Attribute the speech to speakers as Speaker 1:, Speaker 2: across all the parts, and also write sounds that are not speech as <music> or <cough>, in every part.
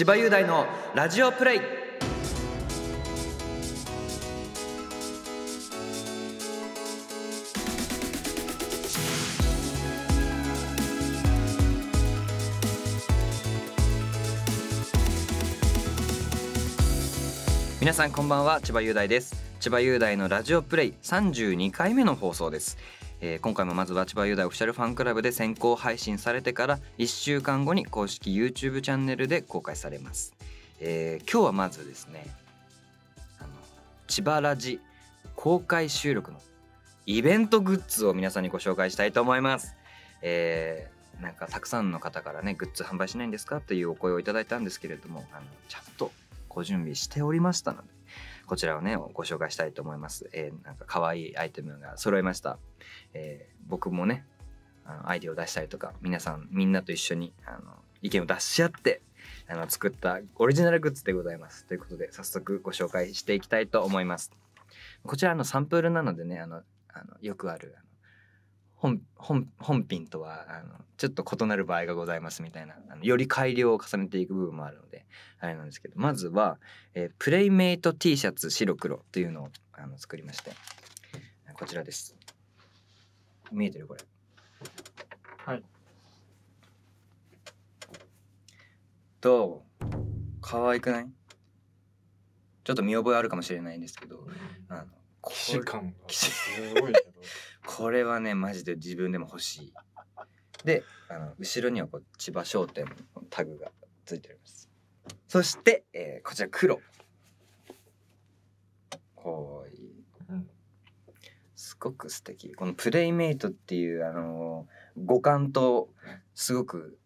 Speaker 1: 千葉雄大のラジオプレイ皆さんこんばんは千葉雄大です千葉雄大のラジオプレイ32回目の放送ですえー、今回もまずは千葉雄大オフィシャルファンクラブで先行配信されてから1週間後に公式 YouTube チャンネルで公開されます、えー、今日はまずですねあの千葉ラジ公開収録のイベントグッズを皆さんにご紹介したいと思います、えー、なんかたくさんの方からねグッズ販売しないんですかというお声をいただいたんですけれどもあのちゃんとご準備しておりましたのでこちらをね、ご紹介したいと思います。えー、なんか可愛いアイテムが揃いました。えー、僕もね、あのアイディアを出したりとか、皆さん、みんなと一緒に、あの、意見を出し合って、あの、作ったオリジナルグッズでございます。ということで、早速ご紹介していきたいと思います。こちらのサンプルなのでね、あの、あのよくある、本本本品とはあのちょっと異なる場合がございますみたいなあのより改良を重ねていく部分もあるのであれなんですけどまずは、えー、プレイメイト T シャツ白黒というのをあの作りましてこちらです見えてるこれはいどう可愛くないちょっと見覚えあるかもしれないんですけどあの既視感がすごいけどこれはねマジで自分でも欲しいであの後ろにはこう千葉商店のタグがついておりますそして、えー、こちら黒こうすごく素敵このプレイメイトっていうあのー、五感とすごく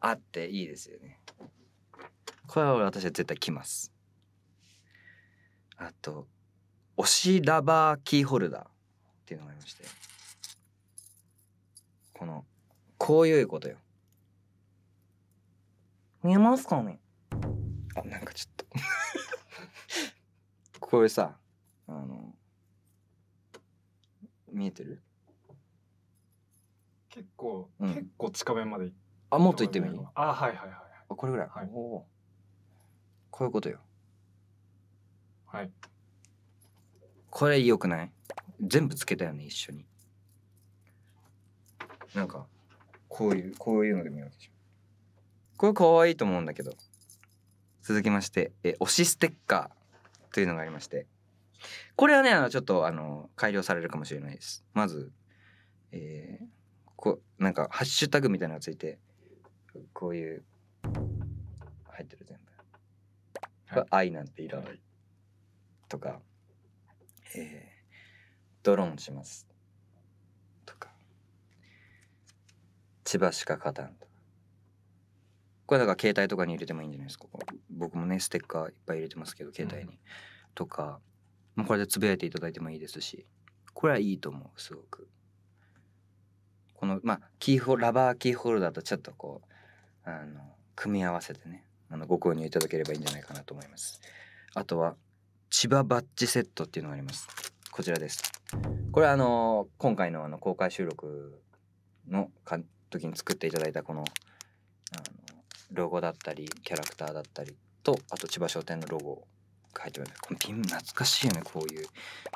Speaker 1: あっていいですよねこれは私は絶対来ますあと押しラバーキーホルダーっていうのがありましてこのこういうことよ見えますかねあなんかちょっと <laughs> これさあの見えてる
Speaker 2: 結構、うん、結構近めまで
Speaker 1: あもっと行ってもいいあはいはいはいあこれぐらい、はい、こういうことよはいこれ良くない全部つけたよね一緒になんかこういうこういうのでもいいわけでしょこれ可愛いと思うんだけど続きましてえ推しステッカーというのがありましてこれはねあのちょっとあの改良されるかもしれないですまずえー、こなんかハッシュタグみたいなのがついてこういう入ってる全部「はい、愛なんていらない」とかえー、ドローンしますとか千葉しか勝たんとかこれだから携帯とかに入れてもいいんじゃないですか僕もねステッカーいっぱい入れてますけど携帯に、うん、とかまこれでつぶやいていただいてもいいですしこれはいいと思うすごくこのまあキーホラバーキーホルダーとちょっとこうあの組み合わせてねあのご購入いただければいいんじゃないかなと思いますあとは千葉バッジセットっていうのがありますこちらですこれあの今回のあの公開収録のか時に作っていただいたこのあのロゴだったりキャラクターだったりとあと千葉商店のロゴ書いてるこのピン懐かしいよねこういう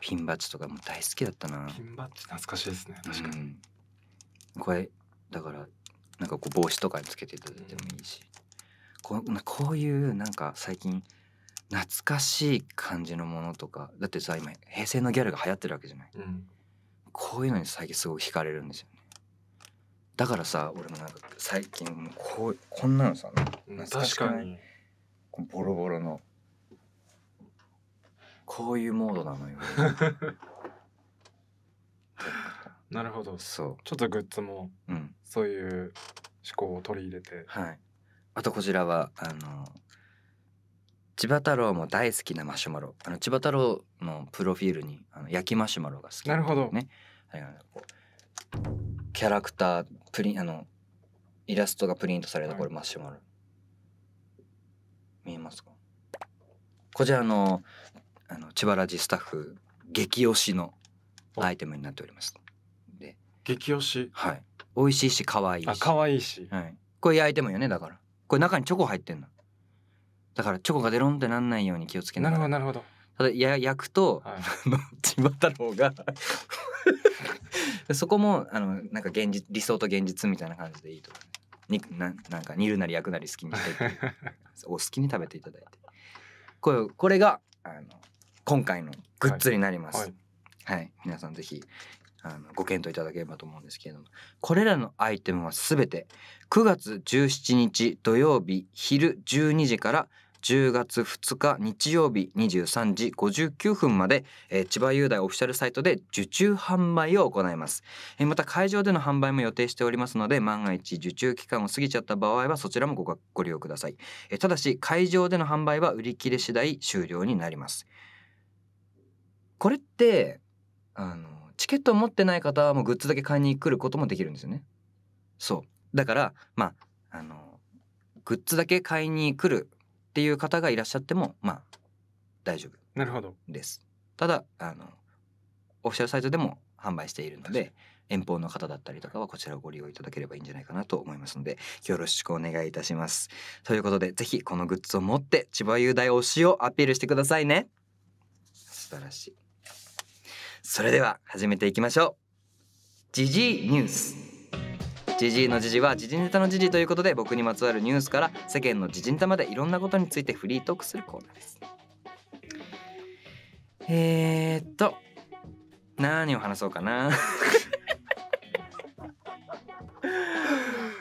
Speaker 1: ピンバッジとかも大好きだったなピンバッジ懐かしいですね確かに、うん、これだからなんかこう帽子とかにつけていただいてもいいし、うん、ここういうなんか最近懐かしい感じのものとかだってさ今平成のギャルが流行ってるわけじゃない、うん、こういうのに最近すごく惹かれるんですよねだからさ俺もなんか最近もうこうこんなのさ懐かしくないボロボロのこういうモードなのよ
Speaker 2: <laughs> なるほどそうちょっとグッズも、うん、そういう思考を取り入れて
Speaker 1: はいあとこちらはあの千葉太郎も大好きなマシュマロあの千葉太郎のプロフィールにあの焼きマシュマロが好き、ね、なるほどね、キャラクタープリンあのイラストがプリントされたこれマシュマロ、はい、見えますかこちらのあの千葉ラジスタッフ激推しのアイテムになっておりますで激推しはい美味しいし可愛いし可愛いし、はい、これてもいいよねだからこれ中にチョコ入ってんのだからチョコがデロンってなんないように気をつけななるほどなるほどただや焼くと、はい、千葉太方が <laughs> そこもあのなんか現実理想と現実みたいな感じでいいとかにななんか煮るなり焼くなり好きにして <laughs> お好きに食べていただいてこれこれがあの今回のグッズになります、はい、はいはい、皆さんぜひあのご検討いただければと思うんですけれどもこれらのアイテムはすべて9月17日土曜日昼12時から10月2日日曜日23時59分まで、えー、千葉雄大オフィシャルサイトで受注販売を行います、えー、また会場での販売も予定しておりますので万が一受注期間を過ぎちゃった場合はそちらもごご利用ください、えー、ただし会場での販売は売り切れ次第終了になりますこれってあのチケットを持ってない方はもうグッズだけ買いに来ることもできるんですよねそうだからまああのグッズだけ買いに来るっていう方がいらっしゃってもまあ大丈夫なるほどですただあのオフィシャルサイトでも販売しているので遠方の方だったりとかはこちらをご利用いただければいいんじゃないかなと思いますのでよろしくお願いいたしますということでぜひこのグッズを持って千葉雄大推しをアピールしてくださいね素晴らしいそれでは始めていきましょうジジイニュースジジイのジジはジジネタのジジということで僕にまつわるニュースから世間のジジネタまでいろんなことについてフリートークするコーナーですえー、っと何を話そうかな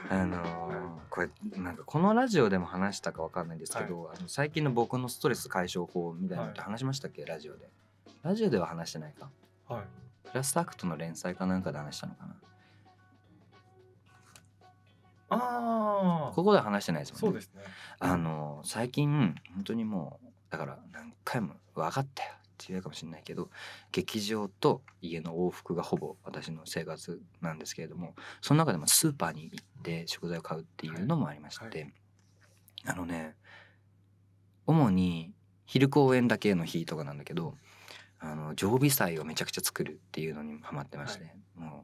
Speaker 1: あのー、これなんかこのラジオでも話したかわかんないんですけど、はい、あの最近の僕のストレス解消法みたいなのって話しましたっけ、はい、ラジオでラジオでは話してないか、はい、プラスアクトの連載かなんかで話したのかなあここで話してないですもんね。そうですねあの最近本当にもうだから何回も「分かったよ」って言うかもしれないけど劇場と家の往復がほぼ私の生活なんですけれどもその中でもスーパーに行って食材を買うっていうのもありまして、はいはい、あのね主に昼公演だけの日とかなんだけどあの常備菜をめちゃくちゃ作るっていうのにハマってまして、はい、もう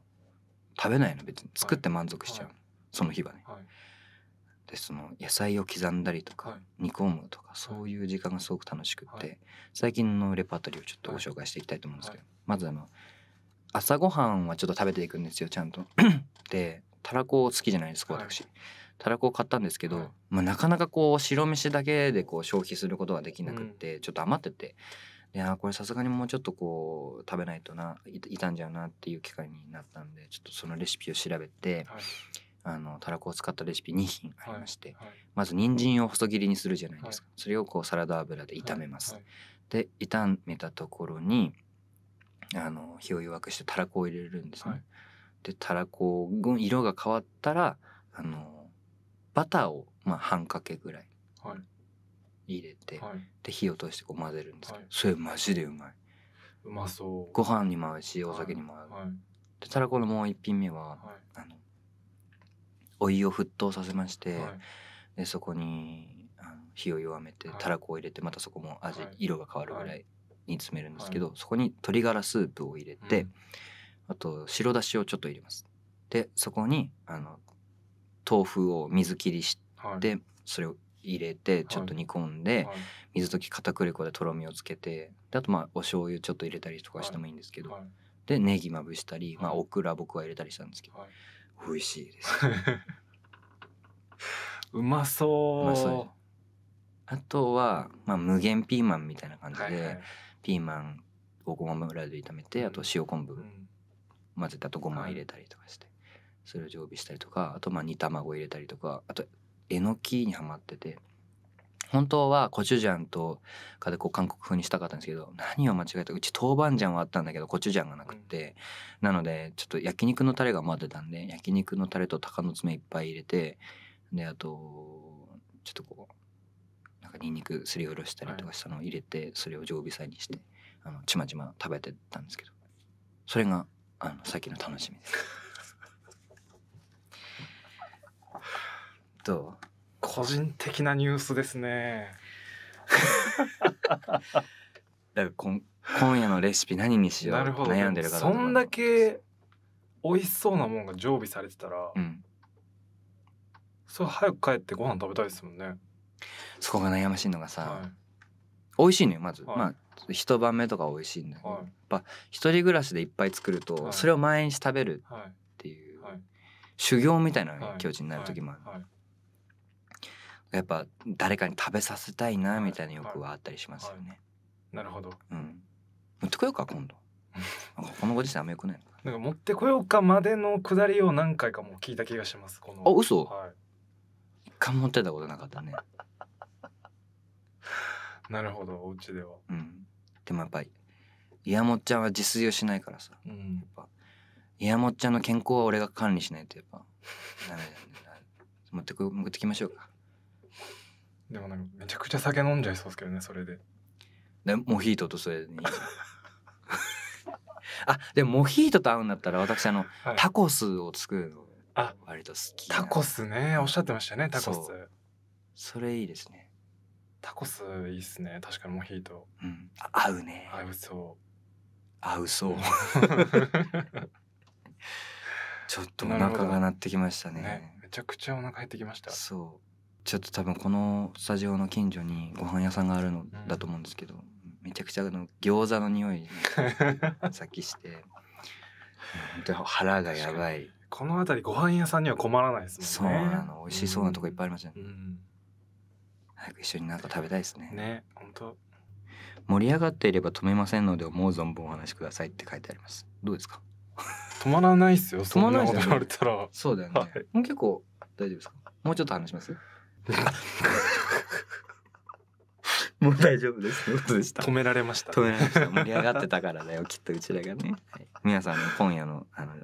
Speaker 1: 食べないの別に作って満足しちゃう。その日はね、はい、でその野菜を刻んだりとか、煮込むとかそういう時間がすごく楽しくって、最近のレパートリーをちょっとご紹介していきたいと思うんですけど、まずあの朝ごはんはちょっと食べていくんですよちゃんと。<clears throat> でたらこ好きじゃないですか私。たらこを買ったんですけど、まあ、なかなかこう白飯だけでこう消費することができなくって、うん、ちょっと余ってていやこれさすがにもうちょっとこう食べないとないたんじゃうなっていう機会になったんでちょっとそのレシピを調べて、はい、あのたらこを使ったレシピ2品ありまして、はいはい、まず人参を細切りにするじゃないですか、はい、それをこうサラダ油で炒めます、で炒めたところにあの火を弱くしてたらこを入れるんですね、でたらこ色が変わったらあのバターを、まあ、半かけぐらい入れて、で火を通してこう混ぜるんですけど、それマジでうまいうまそうご飯にも合うしお酒にも合う、でたらこのもう一品目は、あのお湯を沸騰させまして、はい、でそこに火を弱めてたらこを入れてまたそこも味、色が変わるぐらいに詰めるんですけど、そこに鶏ガラスープを入れて、あと白だしをちょっと入れます。でそこにあの豆腐を水切りして、それを入れてちょっと煮込んで、水溶き片栗粉でとろみをつけてであとまあお醤油ちょっと入れたりとかしてもいいんですけど、でネギまぶしたり、まあ、オクラ僕は入れたりしたんですけど、美味しいです <laughs> うまそう、まあ、そうあとは、まあ、無限ピーマンみたいな感じで、はいはい、ピーマンをごま油で炒めてあと塩昆布混ぜたとごま入れたりとかして、それを常備したりとかあとまあ煮卵入れたりとかあとえのきにはまってて本当はコチュジャンとかでこう韓国風にしたかったんですけど何を間違えたうち豆板醤はあったんだけどコチュジャンがなくて、うん、なのでちょっと焼肉のタレが待ってたんで焼肉のタレと鷹の爪いっぱい入れてであとちょっとこうなんかニンニクすりおろしたりとかしたのを入れて、それを常備菜にして、はい、あのちまちま食べてたんですけどそれがあのさっきの楽しみです。<laughs> どう
Speaker 2: 個人的なニュースですね。
Speaker 1: <laughs> だからこ今夜のレシピ何にしよう悩んでる方そん
Speaker 2: だけ美味しそうなもんが常備されてたら、うん、そう早く帰ってご飯食べたいですもんね
Speaker 1: そこが悩ましいのがさ、はい、美味しいのよまず、はい、まあ一晩目とか美味しいんだけど、はい、やっぱ一人暮らしでいっぱい作ると、それを毎日食べるっていう、修行みたいな境地になる時もある、はいやっぱ誰かに食べさせたいなみたいな欲はあったりしますよね。なるほど。うん。持ってこようか今度。<laughs> このご時世あんまよくないな
Speaker 2: んか持ってこようかまでのくだりを何回かも聞いた気がします。こ
Speaker 1: のあ嘘。はい。一回持ってたことなかったね。<laughs>
Speaker 2: なるほどお家では。うん。
Speaker 1: でもやっぱりイヤモちゃんは自炊をしないからさ。うん。やっぱイヤモちゃんの健康は俺が管理しないとやっぱダメだよね。<laughs> 持ってこ持ってきましょうか。
Speaker 2: でもなんかめちゃくちゃ酒飲んじゃいそうですけどねそれで
Speaker 1: でモヒートとそれに <laughs> あでもモヒートと合うんだったら私あの、はいタコスを作るのあ割と好きタコスねおっしゃってましたねタコスそれいいですねタ
Speaker 2: コスいいっすね確かにモヒートうん合うね合うそう合うそう <laughs>
Speaker 1: ちょっとお腹が鳴ってきましたね
Speaker 2: ねめちゃくちゃお腹減ってきましたそう
Speaker 1: ちょっと多分このスタジオの近所にご飯屋さんがあるのだと思うんですけどめちゃくちゃあの餃子の匂いさっきして腹がやばい
Speaker 2: この辺りご飯屋さんには困らないですもんねそうな
Speaker 1: の美味しそうなとこいっぱいありますたね、うん、早く一緒になんか食べたいですね
Speaker 2: ね本当
Speaker 1: 盛り上がっていれば止めませんので思う存分お話しくださいって書いてありますどうですか止まらないですよ止まらないですよそうだよね、はい、もう結構大丈夫ですかもうちょっと話します <laughs> もう大丈夫ですといでした。止められました。止められました。盛り上がってたからだよ、きっとうちらがね。<laughs> はい、皆さんの今夜のあの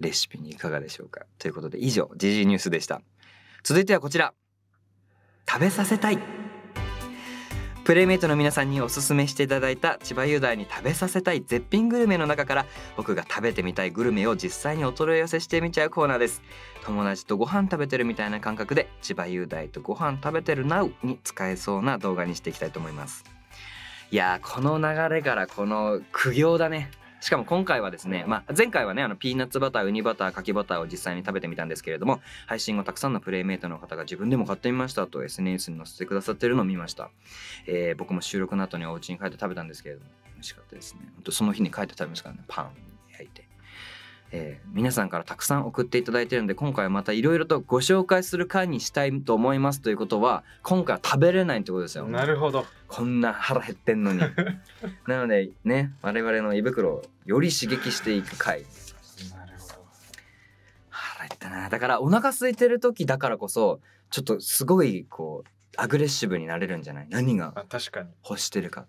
Speaker 1: レシピにいかがでしょうか。ということで以上、時事ニュースでした。続いてはこちら。食べさせたい。プレイメイトの皆さんにおすすめしていただいた千葉雄大に食べさせたい絶品グルメの中から僕が食べてみたいグルメを実際にお取り寄せしてみちゃうコーナーです友達とご飯食べてるみたいな感覚で千葉雄大とご飯食べてるなうに使えそうな動画にしていきたいと思いますいやこの流れからこの苦行だねしかも今回はですね、まあ、前回はね、あの、ピーナッツバター、ウニバター、かきバターを実際に食べてみたんですけれども、配信後たくさんのプレイメイトの方が自分でも買ってみましたと SNS に載せてくださってるのを見ました。えー、僕も収録の後にお家に帰って食べたんですけれども、美味しかったですね。ほんとその日に帰って食べますからね、パン。えー、皆さんからたくさん送っていただいてるんで今回またいろいろとご紹介する回にしたいと思いますということは今回は食べれないってことですよなるほどこんな腹減ってんのに <laughs> なのでね我々の胃袋をより刺激していく回腹減ったなだからお腹空いてる時だからこそちょっとすごいこうアグレッシブになれるんじゃない何が欲してるか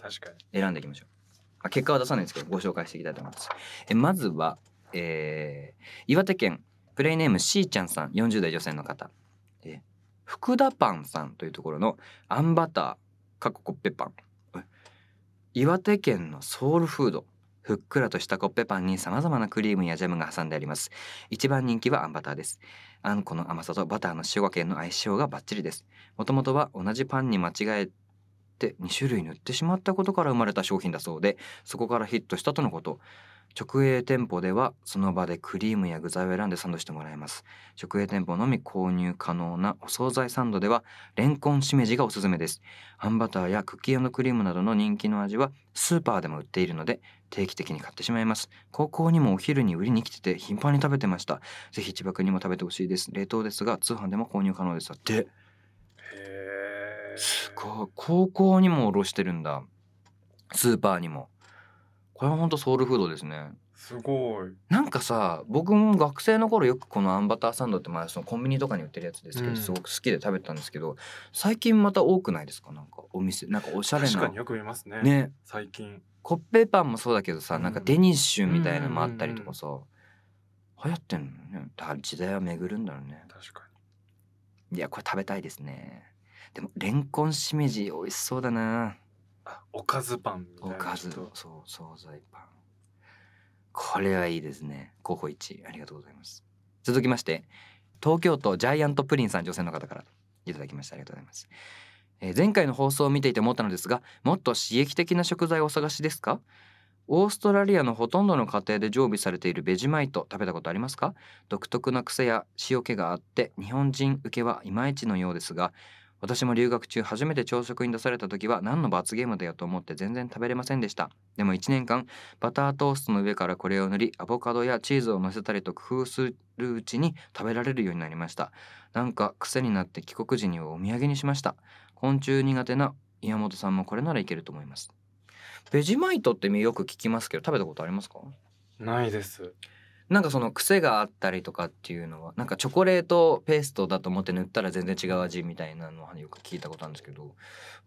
Speaker 1: 選んでいきましょう、あ、結果は出さないんですけどご紹介していきたいと思いますえまずはえー、岩手県プレイネームしーちゃんさん40代女性の方、えー、福田パンさんというところのあんバターかっこコッペパン岩手県のソウルフードふっくらとしたコッペパンに様々なクリームやジャムが挟んであります。一番人気はあんバターです。あんこの甘さとバターの塩加減の相性がバッチリです。もともとは同じパンに間違えて2種類塗ってしまったことから生まれた商品だそうで、そこからヒットしたとのこと。直営店舗ではその場でクリームや具材を選んでサンドしてもらいます直営店舗のみ購入可能なお惣菜サンドではレンコンしめじがおすすめですハンバターやクッキー用のクリームなどの人気の味はスーパーでも売っているので定期的に買ってしまいます高校にもお昼に売りに来てて頻繁に食べてましたぜひ千葉君にも食べてほしいです冷凍ですが通販でも購入可能ですだってへえすごい高校にも卸してるんだスーパーにもこれは本当ソウルフードですね
Speaker 2: すごい
Speaker 1: なんかさ僕も学生の頃よくこのあんバターサンドって前そのコンビニとかに売ってるやつですけど、うん、すごく好きで食べてたんですけど最近また多くないですかなんかお店なんかおしゃれな確かによく見
Speaker 2: ますねね最近
Speaker 1: コッペパンもそうだけどさ、なんかデニッシュみたいなのもあったりとかさ、うん流行ってんのね時代は巡るんだろうね確かにいやこれ食べたいですねでもレンコンしめじ美味しそうだなおかずパンおかずそう惣菜パンこれはいいですね候補1ありがとうございます続きまして東京都ジャイアントプリンさん女性の方からいただきましたありがとうございます、えー、前回の放送を見ていて思ったのですがもっと刺激的な食材をお探しですかオーストラリアのほとんどの家庭で常備されているベジマイト食べたことありますか独特な癖や塩気があって日本人受けはいまいちのようですが私も留学中初めて朝食に出された時は何の罰ゲームだよと思って全然食べれませんでした。でも1年間バタートーストの上からこれを塗りアボカドやチーズを乗せたりと工夫するうちに食べられるようになりました。なんか癖になって帰国時にはお土産にしました。昆虫苦手な宮本さんもこれならいけると思います。ベジマイトってよく聞きますけど食べたことありますかないです。なんかその癖があったりとかっていうのはなんかチョコレートペーストだと思って塗ったら全然違う味みたいなのはよく聞いたことあるんですけど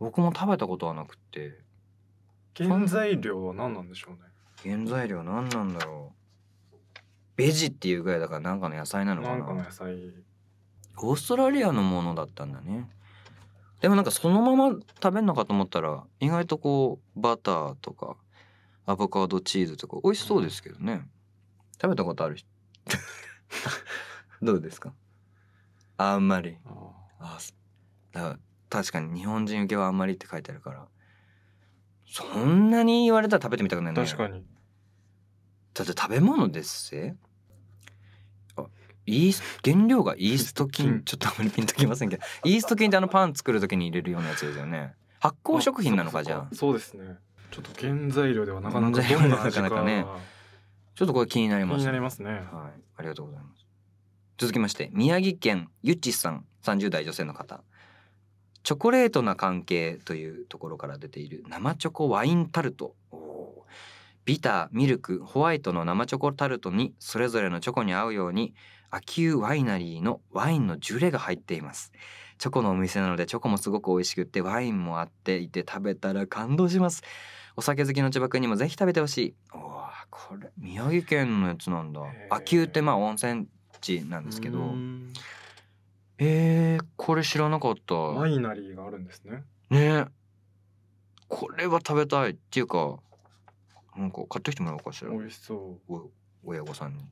Speaker 1: 僕も食べたことはなくて原材料は何なんでしょうね原材料何なんだろうベジっていうぐらいだからなんかの野菜なのかななんかの野菜オーストラリアのものだったんだねでもなんかそのまま食べんのかと思ったら意外とこうバターとかアボカドチーズとか美味しそうですけどね、うん食べたことある人どうですかあんまりああ確かに日本人受けはあんまりって書いてあるからそんなに言われたら食べてみたくないね確かにだって食べ物ですせイース原料がイースト菌ちょっとあまりピンときませんけどイースト菌ってあのパン作る時に入れるようなやつですよね発酵食品なのかじゃあ
Speaker 2: そうですねちょっと原材料ではなかなかなかなかね
Speaker 1: ちょっとこれ気になります、ね、気になりますね。はい、ありがとうございます。続きまして宮城県ゆっちさん、30代女性の方。チョコレートな関係というところから出ている生チョコワインタルト。ビター、ミルク、ホワイトの生チョコタルトにそれぞれのチョコに合うように秋湯ワイナリーのワインのジュレが入っています。チョコのお店なのでチョコもすごく美味しくってワインもあっていて食べたら感動します。お酒好きの千葉くんにもぜひ食べてほしい。これ宮城県のやつなんだ秋湯ってまあ温泉地なんですけどえー、これ知らなかったワ
Speaker 2: イナリーがあるんですね
Speaker 1: ねこれは食べたいっていうかなんか買ってきてもらおうかしら美味しそう親御さんに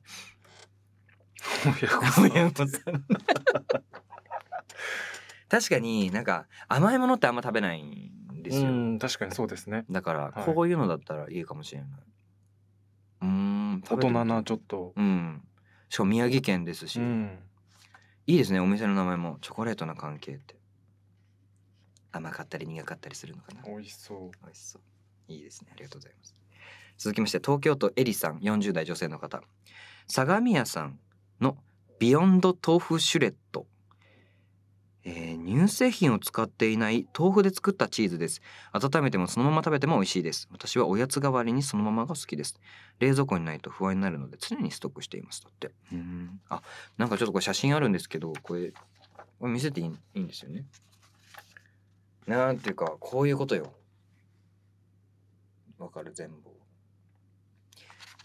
Speaker 1: 親御さん確かになんか甘いものってあんま食べないんですよ確かにそうですねだからこういうのだったらいいかもしれない、はい
Speaker 2: うん大人
Speaker 1: なちょっとうんしかも宮城県ですし、うん、いいですねお店の名前もチョコレートな関係って甘かったり苦かったりするのかな
Speaker 2: 美味しそう美味しそういいですね
Speaker 1: ありがとうございます続きまして東京都えりさん40代女性の方相模屋さんのビヨンド豆腐シュレットえー、乳製品を使っていない豆腐で作ったチーズです温めてもそのまま食べても美味しいです私はおやつ代わりにそのままが好きです冷蔵庫にないと不安になるので常にストックしていますだってうんあなんかちょっとこれ写真あるんですけどこれこれ見せていいいいんですよねなんていうかこういうことよわかる全部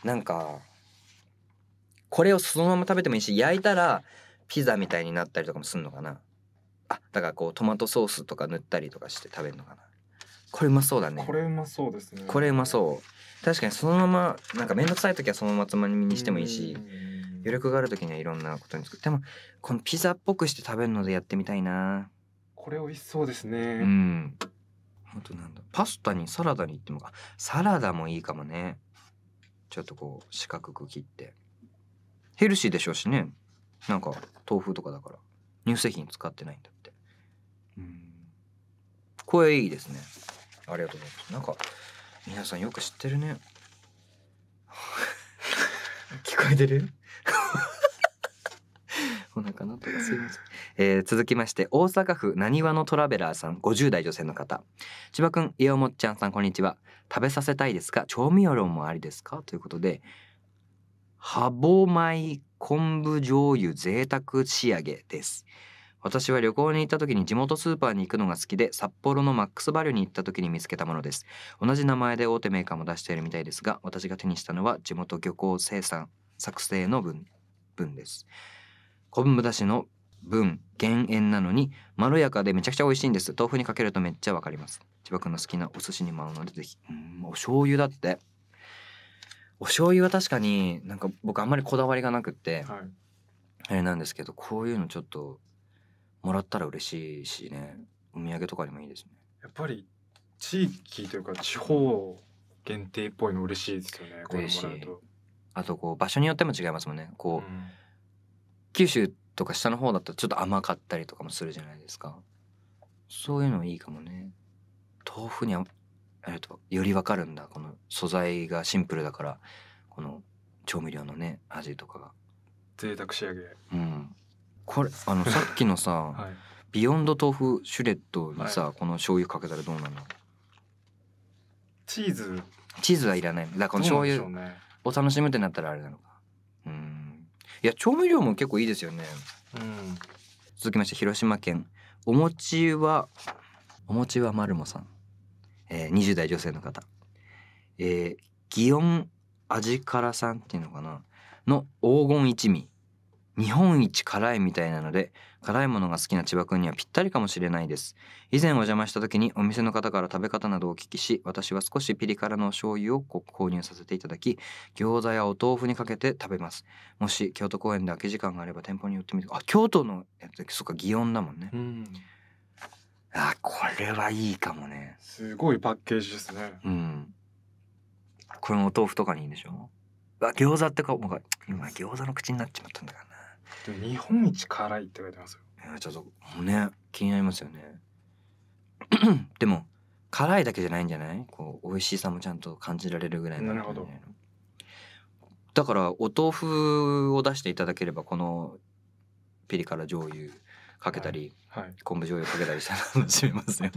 Speaker 1: なんかこれをそのまま食べてもいいし焼いたらピザみたいになったりとかもすんのかなあだからこうトマトソースとか塗ったりとかして食べるのかなこれうまそうだねこ
Speaker 2: れうまそうですねこ
Speaker 1: れうまそう確かにそのままなんか面倒くさい時はそのままつまみにしてもいいし余力がある時にはいろんなことに作ってもこのピザっぽくして食べるのでやってみたいな
Speaker 2: これ美味しそうですねう
Speaker 1: んあとなんだパスタにサラダにいってもサラダもいいかもねちょっとこう四角く切ってヘルシーでしょうしねなんか豆腐とかだから乳製品使ってないんだうん、声いいですねありがとうございますなんか皆さんよく知ってるね <laughs> 聞こえてる <laughs> お腹のとかすいません、えー、続きまして大阪府なにわのトラベラーさん50代女性の方千葉くん家おもっちゃんさんこんにちは食べさせたいですか調味料もありですかということでハボ米昆布醤油贅沢仕上げです私は旅行に行った時に地元スーパーに行くのが好きで、札幌のマックスバリュに行った時に見つけたものです。同じ名前で大手メーカーも出しているみたいですが、私が手にしたのは地元漁港生産作成の分分です。昆布だしの分減塩なのにまろやかでめちゃくちゃ美味しいんです豆腐にかけるとめっちゃわかります千葉くんの好きなお寿司にも合うのでぜひお醤油だってお醤油は確かになんか僕あんまりこだわりがなくって、はい、あれなんですけどこういうのちょっともらったら嬉しいしねお土産とかにもいいですねやっぱり地域というか地方限定っぽいの嬉しいですよねこれもらあとこう場所によっても違いますもんねこう、うん、九州とか下の方だとちょっと甘かったりとかもするじゃないですかそういうのいいかもね豆腐にあるとよりわかるんだこの素材がシンプルだからこの調味料のね味とかが
Speaker 2: 贅沢仕上げ
Speaker 1: うんこれあの <laughs> さっきのさ、はい、ビヨンド豆腐シュレットにさ、はい、この醤油かけたらどうなのチーズチーズはいらないだからこの醤油を楽しむってなったらあれなのかうんいや調味料も結構いいですよね、うん、続きまして広島県お餅はお餅はマルモさん、えー、20代女性の方えー、祇園味辛さんっていうのかなの黄金一味日本一辛いみたいなので辛いものが好きな千葉くんにはぴったりかもしれないです以前お邪魔した時にお店の方から食べ方などをお聞きし私は少しピリ辛の醤油を購入させていただき餃子やお豆腐にかけて食べますもし京都公園で空き時間があれば店舗に寄ってみてあ京都のやつそっか祇園だもんね、ん、あこれはいいかもねすごいパッケージですねうんこれもお豆腐とかにいいんでしょうあ餃子ってかもう今餃子の口になっちまったんだからでも日本一辛いって書いてますよ。ちょっとね気になりますよね。<clears throat> でも辛いだけじゃないんじゃないこう美味しさもちゃんと感じられるぐらいなるほどだからお豆腐を出していただければこのピリ辛醤油かけたり、はいはい、昆布醤油かけたりしたら楽しめますよね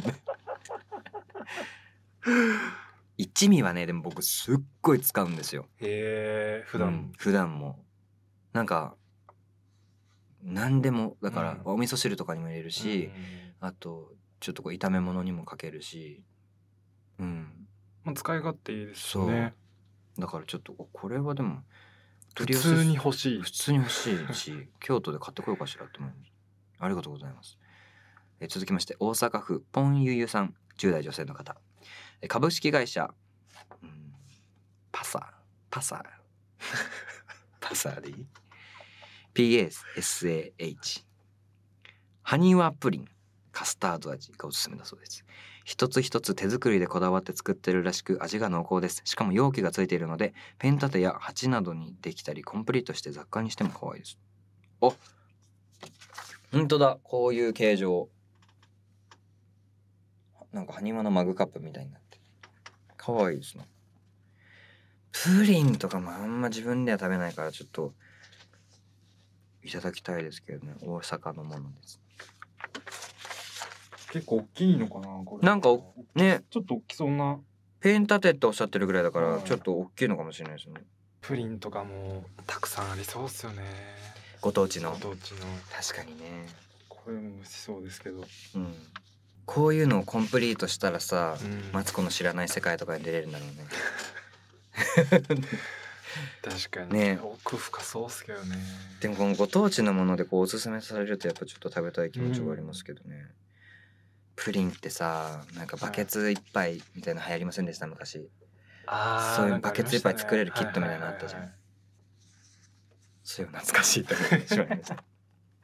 Speaker 1: <laughs> 一味はねでも僕すっごい使うんですよへえ普段、うん、普段もなんか何でもだからお味噌汁とかにも入れるし、あとちょっとこう炒め物にもかけるし、うん、まあ、使い勝手いいですねだからちょっとこれはでも普通に欲しい普通に欲しいし <laughs> 京都で買ってこようかしらと思いますありがとうございますえ続きまして大阪府ポンゆゆさん10代女性の方え株式会社、うん、パサパサ <laughs> パサでいい PASAH ハニワプリンカスタード味がおすすめだそうです一つ一つ手作りでこだわって作ってるらしく味が濃厚ですしかも容器がついているのでペン立てや鉢などにできたりコンプリートして雑貨にしても可愛いですあ本当だこういう形状なんか埴輪のマグカップみたいになって可愛いですねプリンとかもあんま自分では食べないからちょっといただきたいですけどね大阪のものです結構大きいのかなこれなんかねちょっと大きそうなペン立てっておっしゃってるぐらいだからちょっと大きいのかもしれないですね
Speaker 2: プリンとかもたくさんありそうっすよね
Speaker 1: ご当地のご当地の確かにね
Speaker 2: これも美味しそうですけど
Speaker 1: うんこういうのをコンプリートしたらさ、うん、マツコの知らない世界とかに出れるんだろうね <laughs> 確かにね奥深そうっすけどねでもこのご当地のものでこうおすすめされるとやっぱちょっと食べたい気持ちはありますけどね、うん、プリンってさなんかバケツ一杯みたいな流行りませんでした、昔
Speaker 2: ああそういうバケツ一杯作れるキットみたいなのあったじ
Speaker 1: ゃん、そういう懐かしいと思ってしまいました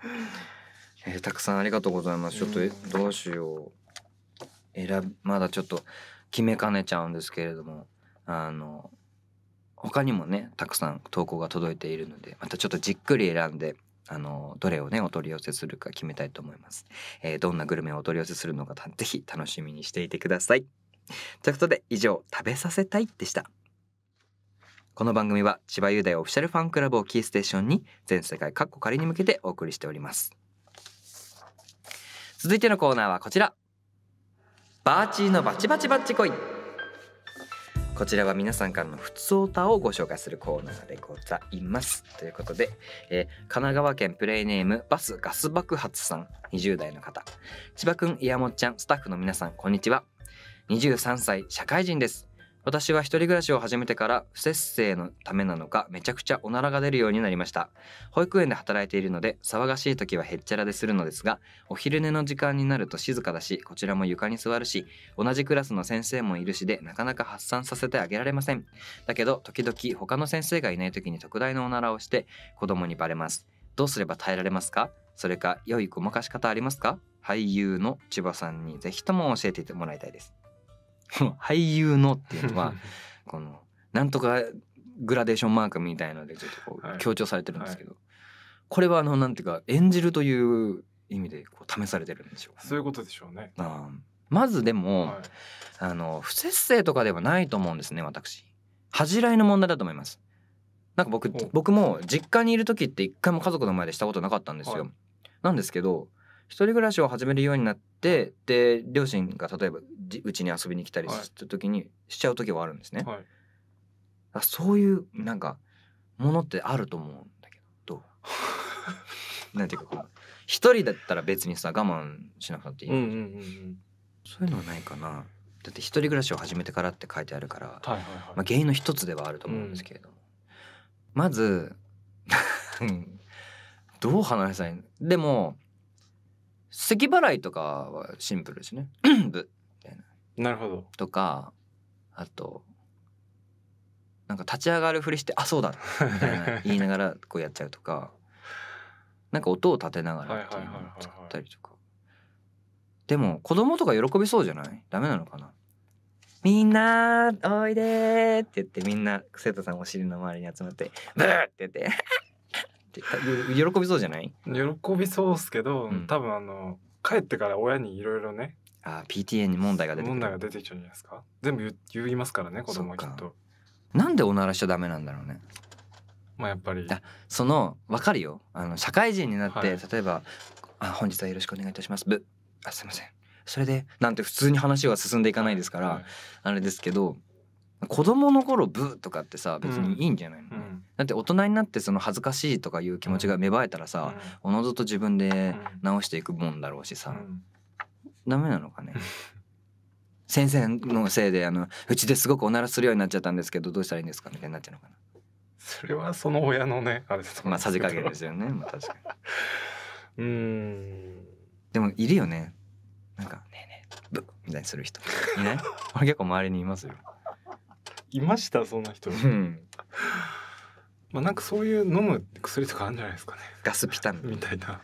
Speaker 2: <laughs>
Speaker 1: えー、たくさんありがとうございますちょっとどうしよう選まだちょっと決めかねちゃうんですけれどもあの他にもねたくさん投稿が届いているのでまたちょっとじっくり選んであのどれをねお取り寄せするか決めたいと思います、えー、どんなグルメをお取り寄せするのかぜひ楽しみにしていてくださいということで以上食べさせたいでしたこの番組は千葉雄大オフィシャルファンクラブをキーステーションに全世界各国仮に向けてお送りしております続いてのコーナーはこちらバーチーのバチバチバチ恋こちらは皆さんからの普通歌をご紹介するコーナーでございます。ということで、えー、神奈川県プレイネームバスガス爆発さん、20代の方。千葉くん、いやもっちゃん、スタッフの皆さん、こんにちは。23歳、社会人です。私は一人暮らしを始めてから不節制のためなのかめちゃくちゃおならが出るようになりました保育園で働いているので騒がしい時はへっちゃらでするのですがお昼寝の時間になると静かだしこちらも床に座るし同じクラスの先生もいるしでなかなか発散させてあげられませんだけど時々他の先生がいない時に特大のおならをして子供にバレますどうすれば耐えられますかそれか良いごまかし方ありますか俳優の千葉さんにぜひとも教えてもらいたいです俳優のっていうのは <laughs> このなんとかグラデーションマークみたいのでちょっとこう強調されてるんですけど、はいはい、これはあのなんていうか演じるという意味でこう試されてるんでしょうそういうことでしょうね。あまずでも、はい、あの不節制とかではないと思うんですね私。恥じらいの問題だと思います。なんか僕僕も実家にいる時って一回も家族の前でしたことなかったんですよ。なんですけど一人暮らしを始めるようになってで両親が例えばうちに遊びに来たりした時に、しちゃう時はあるんですね。はい、あそういうなんかものってあると思うんだけど <laughs> なんていうか一人だったら別にさ我慢しなくていい、うんうんうんそういうのはないかな。だって一人暮らしを始めてからって書いてあるから、はいはいはい、まあ、原因の一つではあると思うんですけれども、うん、まず <laughs> どう話さないでも咳払いとかはシンプルですね。<clears throat> ぶな。なるほど。とかあとなんか立ち上がるふりして「あそうだ」みたいな <laughs> 言いながらこうやっちゃうとかなんか音を立てながらっったりとか。でも子供とか喜びそうじゃないダメなのかなみんなおいでって言ってみんな生徒さんお尻の周りに集まってブーって言って <laughs> 喜びそうじゃない喜
Speaker 2: びそうっすけど、うん、多分あの帰ってから親にいろいろね
Speaker 1: あ PTA に問題が出て問題が出
Speaker 2: てきちゃうんじゃないですか全部言言いますからね子供はき
Speaker 1: っとなんでおならしちゃダメなんだろうねまあやっぱりその分かるよあの社会人になって、はい、例えばあ「本日はよろしくお願いいたします」ぶ「あすいません」それでなんて普通に話は進んでいかないですから、はいはい、あれですけど子供の頃ブーとかってさ別にいいんじゃないの、うん、だって大人になってその恥ずかしいとかいう気持ちが芽生えたらさ、うん、おのずと自分で直していくもんだろうしさ、うん、ダメなのかね <laughs> 先生のせいであのうちですごくおならするようになっちゃったんですけどどうしたらいいんですかみたいになっちゃうのかな
Speaker 2: それはその親のねあれまあさじ加減ですよねまあ確かに <laughs> うん
Speaker 1: でもいるよねなんか「ねえねえブッ」みたいにする人いない俺結構周りにいますよ
Speaker 2: いましたそんな人、うん、<laughs> まあなんかそういう飲む薬とかあるんじゃ
Speaker 1: ないですかねガスピタンみたいな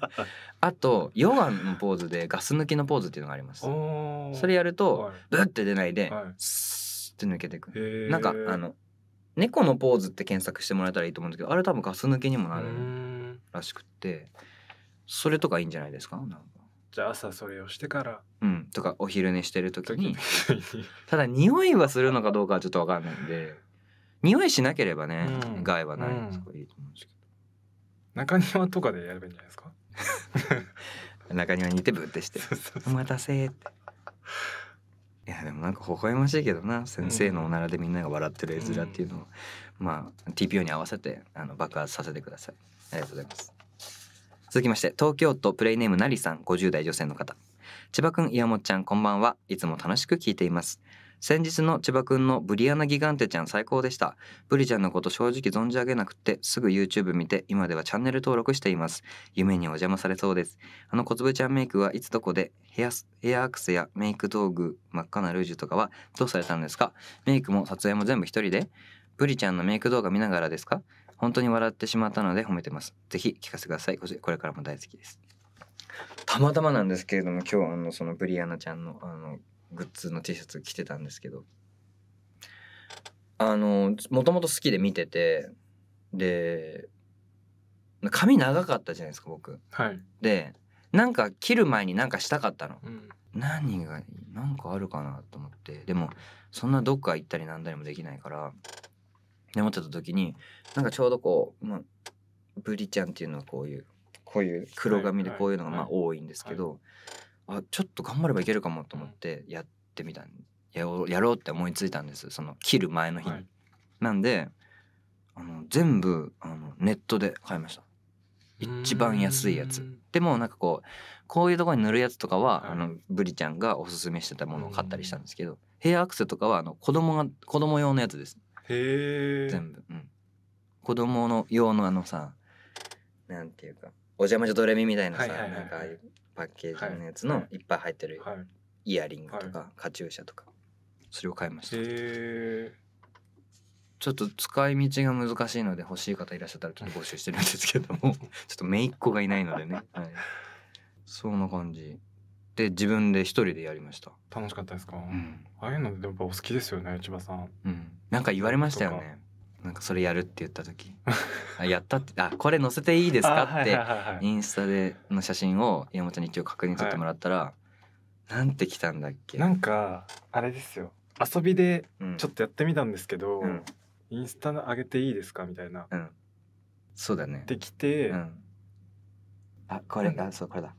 Speaker 1: <laughs> あとヨガのポーズでガス抜きのポーズっていうのがありますそれやると、はい、ブッて出ないで、はい、スって抜けていくなんかあの猫のポーズって検索してもらえたらいいと思うんですけどあれ多分ガス抜きにもなるらしくってそれとかいいんじゃないですか
Speaker 2: じゃあ朝それをしてから
Speaker 1: うんとかお昼寝してる時にただ匂いはするのかどうかはちょっと分かんないんで匂いしなければね、うん、害はないで
Speaker 2: すから、いいと思うんですけど中庭とかでやればいいんじゃないで
Speaker 1: すか <laughs> 中庭にいてぶってして「お待たせ」って。いやでもなんか微笑ましいけどな先生のおならでみんなが笑ってる絵面っていうのを、うん、まあ TPO に合わせてあの爆発させてくださいありがとうございます続きまして東京都プレイネームなりさん50代女性の方千葉くん岩本ちゃんこんばんはいつも楽しく聞いています先日の千葉くんのブリアナギガンテちゃん最高でしたブリちゃんのこと正直存じ上げなくてすぐ YouTube 見て今ではチャンネル登録しています夢にお邪魔されそうですあの小粒ちゃんメイクはいつどこでヘアヘアアクセやメイク道具真っ赤なルージュとかはどうされたんですかメイクも撮影も全部一人でブリちゃんのメイク動画見ながらですか本当に笑ってしまったので褒めてます。ぜひ聞かせてください。これからも大好きです。たまたまなんですけれども、今日あのそのブリアナちゃんのあのグッズの T シャツ着てたんですけど、あの、もともと好きで見てて、で、髪長かったじゃないですか、僕。はい。で、なんか切る前になんかしたかったの。うん、何が、なんかあるかなと思って。でも、そんなどっか行ったりなんだりもできないから、眠ってた時になんかちょうどこう、まあ、ブリちゃんっていうのはこういうこういう黒髪でこういうのがまあ多いんですけど、あちょっと頑張ればいけるかもと思ってやってみたんややろうって思いついたんですその切る前の日に。はい、なんであの全部あのネットで買いました。一番安いやつでもなんかこうこういうとこに塗るやつとかは、はい、あのブリちゃんがおすすめしてたものを買ったりしたんですけどヘアアクセとかはあの子供が子供用のやつですへえ全部、うん、子供の用のあのさなんていうかお邪魔女ドレミみたいなさ、はいはい、なんかああいうパッケージのやつのいっぱい入ってるイヤリングとか、はい、カチューシャとかそれを買いましたちょっと使い道が難しいので欲しい方いらっしゃったらちょっと募集してるんですけども <laughs> ちょっと姪っ子がいないのでね、はい、そんな感じって自分で一人でやりました楽しかったですか、うん、ああいうのやっぱお好きですよね千葉さん、うん、なんか言われましたよねなんかそれやるって言った時あやったってあこれ載せていいですかってインスタでの写真を山ちゃんに一応確認取ってもらったら、はい、なんて来たんだっ
Speaker 2: けなんかあれですよ
Speaker 1: 遊びでちょっとやっ
Speaker 2: てみたんですけど、うん、インスタ上げていいですかみたいな、うん、そうだねで
Speaker 1: きて、うん、あこれあそうこれだ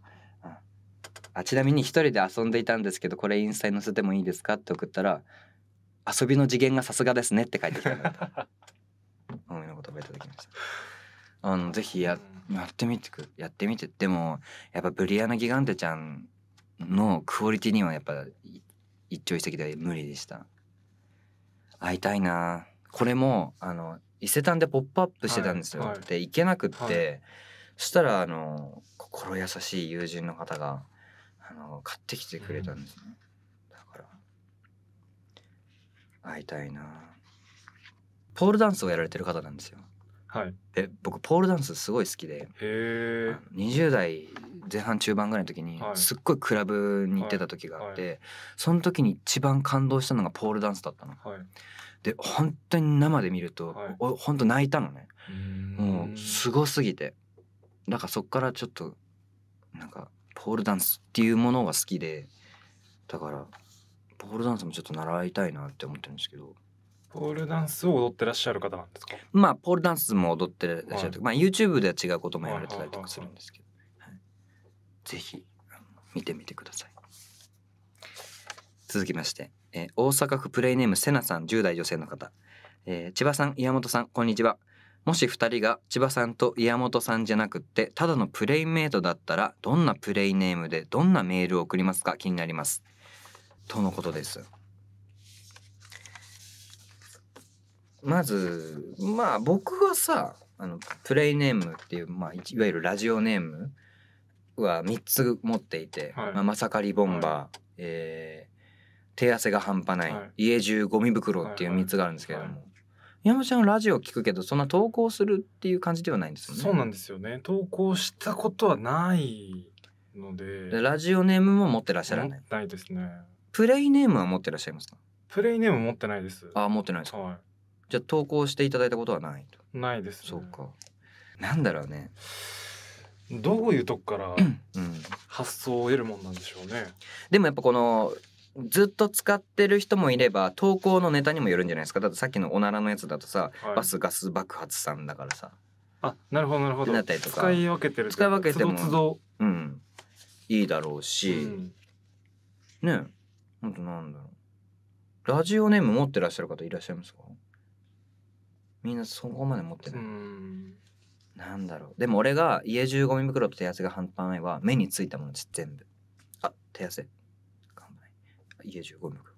Speaker 1: あちなみに一人で遊んでいたんですけどこれインスタに載せてもいいですかって送ったら遊びの次元がさすがですねって書いてきたのだ思いの言葉をいただきましたあのぜひややってみてくやってみてでもやっぱブリアナ・ギガンテちゃんのクオリティにはやっぱ一朝一夕で無理でした会いたいなこれもあの伊勢丹でポップアップしてたんですよ、はいい、で行けなくって、はい、そしたらあの心優しい友人の方が「あの買ってきてくれたんですね、だから会いたいなポールダンスをやられてる方なんですよはいで僕ポールダンスすごい好きで20代前半中盤ぐらいの時にすっごいクラブに行ってた時があって、その時に一番感動したのがポールダンスだったのはいで本当に生で見ると、はい本当泣いたのねもうすごすぎてだからそっからちょっとなんかポールダンスっていうものが好きでだからポールダンスもちょっと習いたいなって思ってるんですけど
Speaker 2: ポールダンスを踊ってらっしゃる方な
Speaker 1: んですかまあポールダンスも踊ってらっしゃるはい、まあ YouTube では違うこともやられてたりと
Speaker 2: かするんですけど、はい、
Speaker 1: ぜひ見てみてください続きましてえー、大阪府プレイネームセナさん10代女性の方、えー、千葉さん岩本さんこんにちはもし2人が千葉さんと岩本さんじゃなくってただのプレイメイトだったらどんなプレイネームでどんなメールを送りますか気になります。とのことです。まずまあ僕はさあのプレイネームっていう、まあ、いわゆるラジオネームは3つ持っていて「はい、まあ、まさかりボンバー」はい、えー手汗が半端ない、はい、家中ゴミ袋っていう3つがあるんですけれども、はいはい、山ちゃんラジオ聞くけどそんな投稿するっていう感じではないんですよねそうなんですよね投稿したことはない
Speaker 2: ので
Speaker 1: ラジオネームも持ってらっしゃらない
Speaker 2: ないですね
Speaker 1: プレイネームは持ってらっしゃいますかプレイネーム持ってないですあ持ってないですはい、じゃあ投稿していただいたことはないないです、ね、そうかなんだろうねどういうとこから発想を得るもんなんでしょうね、うん、でもやっぱこのずっと使ってる人もいれば投稿のネタにもよるんじゃないですかだってさっきのおならのやつだとさ、はい、バスガス爆発さんだからさあなるほどなるほど使い分けてる使い分けてもうんいいだろうし、うん、ねえほんとなんだろうラジオネーム持ってらっしゃる方いらっしゃいますかみんなそこまで持ってないなんだろうでも俺が家中ゴミ袋と手汗が半端ないは目についたものです全部あ手汗家中ゴミ袋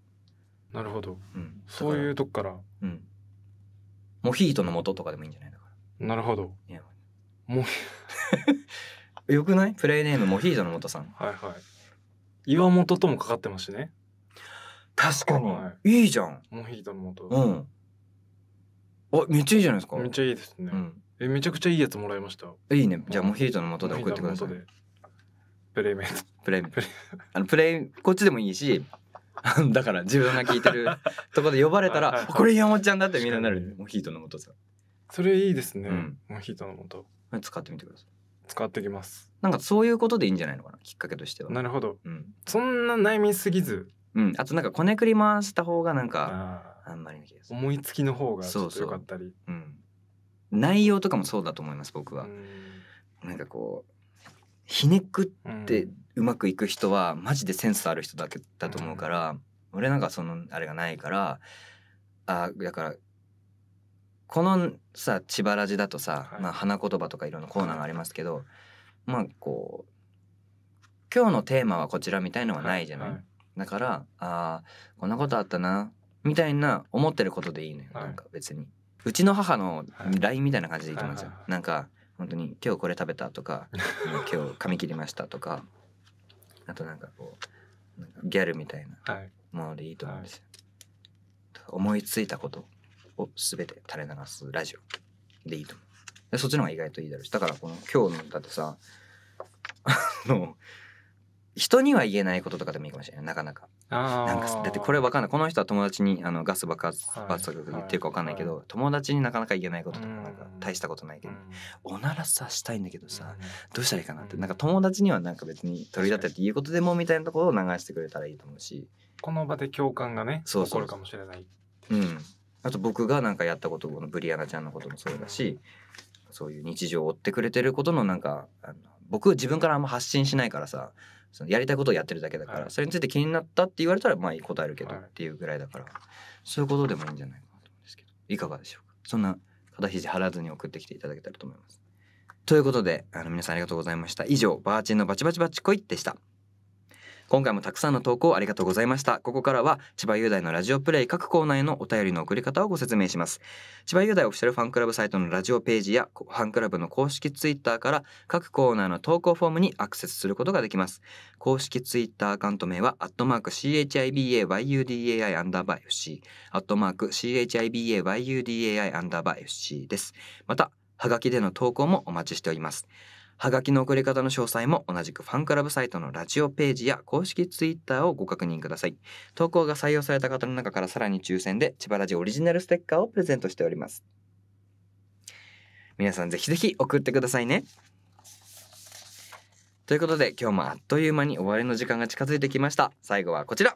Speaker 1: なるほど、う
Speaker 2: ん、そういう
Speaker 1: とこから、うん、モヒートの元とかでもいいんじゃないだからなるほどいやも <laughs> よくないプレイネームモヒートの元さんはいはい
Speaker 2: 岩本ともかかってますしね確かに、はい、いいじゃんモヒートの元う
Speaker 1: んあめっちゃいいじゃないですか
Speaker 2: めっちゃいいですね、うん、えめちゃくちゃいいやつもらいました
Speaker 1: いいねじゃあモヒートの元で送ってくださ
Speaker 2: いプレイメイト
Speaker 1: プレイあのプレイこっちでもいいし <laughs> だから自分が聞いてる <laughs> とこで呼ばれたら「これ岩本ちゃんだ」ってみんななるモヒートのもとさ
Speaker 2: それいいですね、うん、モヒートのもと
Speaker 1: 使ってみてください使ってきますなんかそういうことでいいんじゃないのかなきっかけとしてはなるほど、うん、そんな悩みすぎずうんあとなんかこねくり回した方がなんかあんまり思いつきの方がよかったりそうそう、うん、内容とかもそうだと思います僕はなんかこうひねくってうまくいく人はマジでセンスある人だけだと思うから、俺なんかそのあれがないからあだからこのさ千葉ラジだとさ、はい、まあ、花言葉とかいろんなコーナーがありますけど、まあこう今日のテーマはこちらみたいのはないじゃない、はいはい、だからあこんなことあったなみたいな思ってることでいいのよ、なんか別にうちの母の LINE みたいな感じでいいと思うん、なんか本当に今日これ食べたとか <laughs> 今日髪切りましたとかあとなんかこうなんかギャルみたいなものでいいと思うんですよ、はい、思いついたことを全て垂れ流すラジオでいいと思うそっちの方が意外といいだろうしだからこの今日のだってさ <laughs> あの人には言えないこととかでもいいかもしれないなかなかなんかだってこれ分かんないこの人は友達にあのガス爆発爆発とか言ってるか分かんないけど、はいはい、友達になかなか言えないこととかなんか大したことないけど、おならさしたいんだけどさどうしたらいいかなってなんか友達にはなんか別に取り立てていうことでもみたいなところを流してくれたらいいと思うし
Speaker 2: この場で共感がね起こるかもしれない。
Speaker 1: うんあと僕がなんかやったことこのブリアナちゃんのこともそうだしそういう日常を追ってくれてることのなんかあの僕自分からあんま発信しないからさそのやりたいことをやってるだけだから、はい、それについて気になったって言われたらまあ答えるけどっていうぐらいだから、はい、そういうことでもいいんじゃないかなと思うんですけどいかがでしょうかそんな肩肘張らずに送ってきていただけたらと思います。ということであの皆さんありがとうございました以上バーチンのバチバチバチコでした。今回もたくさんの投稿ありがとうございましたここからは千葉雄大のラジオプレイ各コーナーへのお便りの送り方をご説明します千葉雄大オフィシャルファンクラブサイトのラジオページやファンクラブの公式ツイッターから各コーナーの投稿フォームにアクセスすることができます公式ツイッターアカウント名はアットマーク CHIBAYUDAI アンダーバー FC アットマーク CHIBAYUDAI アンダーバー FC ですまたはがきでの投稿もお待ちしておりますはがきの送り方の詳細も同じくファンクラブサイトのラジオページや公式ツイッターをご確認ください。投稿が採用された方の中からさらに抽選で千葉ラジオリジナルステッカーをプレゼントしております。皆さんぜひぜひ送ってくださいね。ということで今日もあっという間に終わりの時間が近づいてきました。最後はこちら。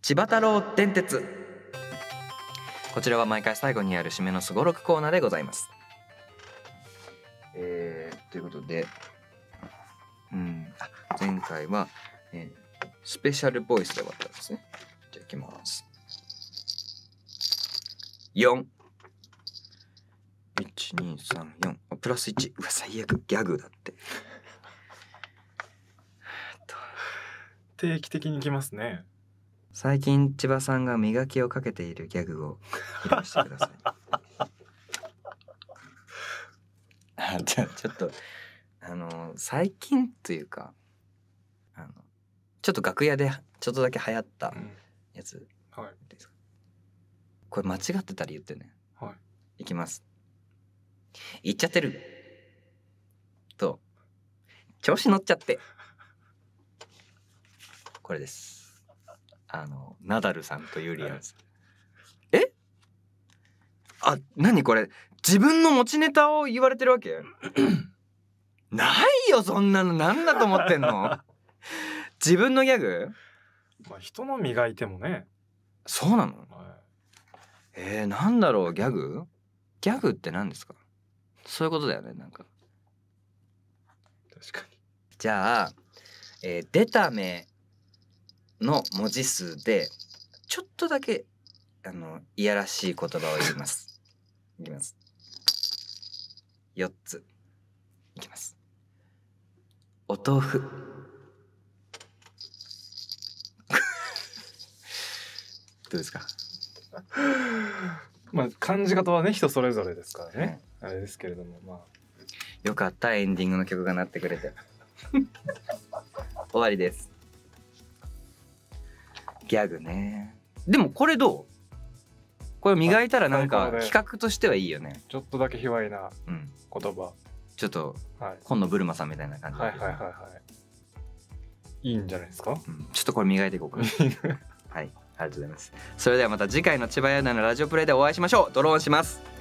Speaker 1: 千葉太郎電鉄。こちらは毎回最後にある締めのすごろくコーナーでございます。えー、ということで、うん、前回は、えー、スペシャルボイスで終わったんですね。じゃあいきます。4。1234あプラス1うわ最悪ギャグだって <laughs> 定期的に来ますね最近千葉さんが磨きをかけているギャグを披露してください <laughs> じゃちょっとあの最近というかあのちょっと楽屋でちょっとだけ流行ったやつ、うん、はい、これ間違ってたら言ってね、はい、きます「いっちゃってる」と「調子乗っちゃって」これですあのナダルさんとユリアンさんあ何これ自分の持ちネタを言われてるわけ <clears throat> ないよそんなのなんだと思ってんの <laughs> 自分のギャグまあ人の磨いてもねそうなの、はい、えー、なんだろうギャグギャグって何ですかそういうことだよねなんか確かにじゃあ、えー、出た目の文字数でちょっとだけあのいやらしい言葉を言いますいきます四ついきますお豆腐 <laughs> どうですか
Speaker 2: <laughs> まあ感じ方はね人それぞれですからね、はい、あれですけれどもまあ
Speaker 1: よかったエンディングの曲がなってくれて <laughs> 終わりですギャグねでもこれどうこれ磨いたらなんか企画としてはいいよねちょっとだけ卑猥な言葉、ちょっと今野ブルマさんみたいな感じはいはいはいはいいいんじゃないですか、うん、ちょっとこれ磨いていこうかな <laughs> はいありがとうございますそれではまた次回の千葉雄大のラジオプレイでお会いしましょうドローンします